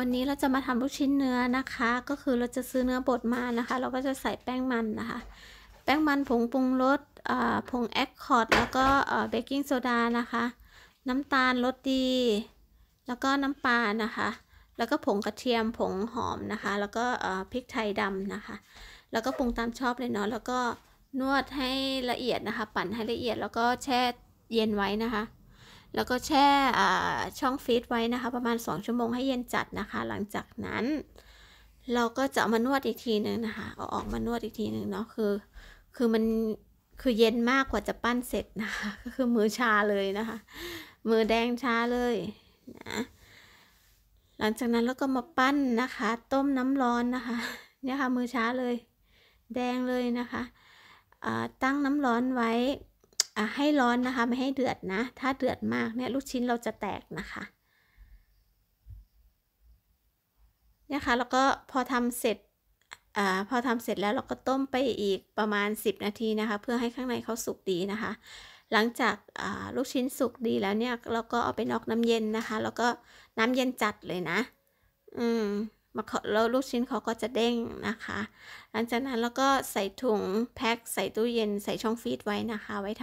วันนี้เราจะมาทำลูกชิ้นเนื้อนะคะ ก็คือเราจะซื้อเนื้อบดมานะคะเราก็จะใส่แป้งมันนะคะแป้งมันผงปรุงรสผงแอคคอร์ดแล้วก็เบกกิ้งโซดานะคะ น้ำตาลรสดี แล้วก็น้ำปลานะคะ แล้วก็ผงกระเทียมผงหอมนะคะ แล้วก็พริกไทยดำนะคะแล้วก็ปรุงตามชอบเลยเนาะแล้วก็นวดให้ละเอียดนะคะ ปั่นให้ละเอียดแล้วก็แช่เย็นไว้นะคะแล้วก็แช่ช่องฟีดไว้นะคะประมาณ2ชั่วโมงให้เย็นจัดนะคะหลังจากนั้น เราก็จะมานวดอีกทีนึงนะคะเอาออกมานวดอีกทีนึงเนาะคือคือมันคือเย็นมากกว่าจะปั้นเสร็จนะคะ ก็คือมือชาเลยนะคะ มือแดงชาเลยนะหลังจากนั้นเราก็มาปั้นนะคะ ต้มน้ำร้อนนะคะเนี่ยค่ะมือช้าเลยแดงเลยนะคะ ตั้งน้ำร้อนไว้ให้ร้อนนะคะ ไม่ให้เดือดนะ ถ้าเดือดมากเนี่ยลูกชิ้นเราจะแตกนะคะเนี่ยค่ะแล้วก็พอทำเสร็จอพอทำเสร็จแล้วเราก็ต้มไปอีกประมาณ 10 นาทีนะคะ เพื่อให้ข้างในเขาสุกดีนะคะ หลังจากาลูกชิ้นสุกดีแล้วเนี่ยเราก็เอาไปนอกน้ำเย็นนะคะ แล้วก็น้ำเย็นจัดเลยนะอืมมาแล้วลูกชิ้นเขาก็จะเด้งนะคะ หลังจากนั้นเราก็ใส่ถุงแพ็คใส่ตู้เย็นใส่ช่องฟีดไว้นะคะไว้ทำ